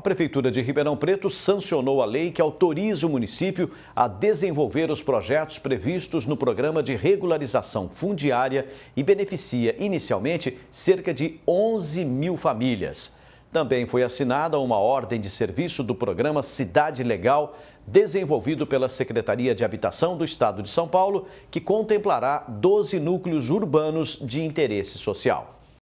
A Prefeitura de Ribeirão Preto sancionou a lei que autoriza o município a desenvolver os projetos previstos no programa de regularização fundiária e beneficia inicialmente cerca de 11 mil famílias. Também foi assinada uma ordem de serviço do programa Cidade Legal, desenvolvido pela Secretaria de Habitação do Estado de São Paulo, que contemplará 12 núcleos urbanos de interesse social.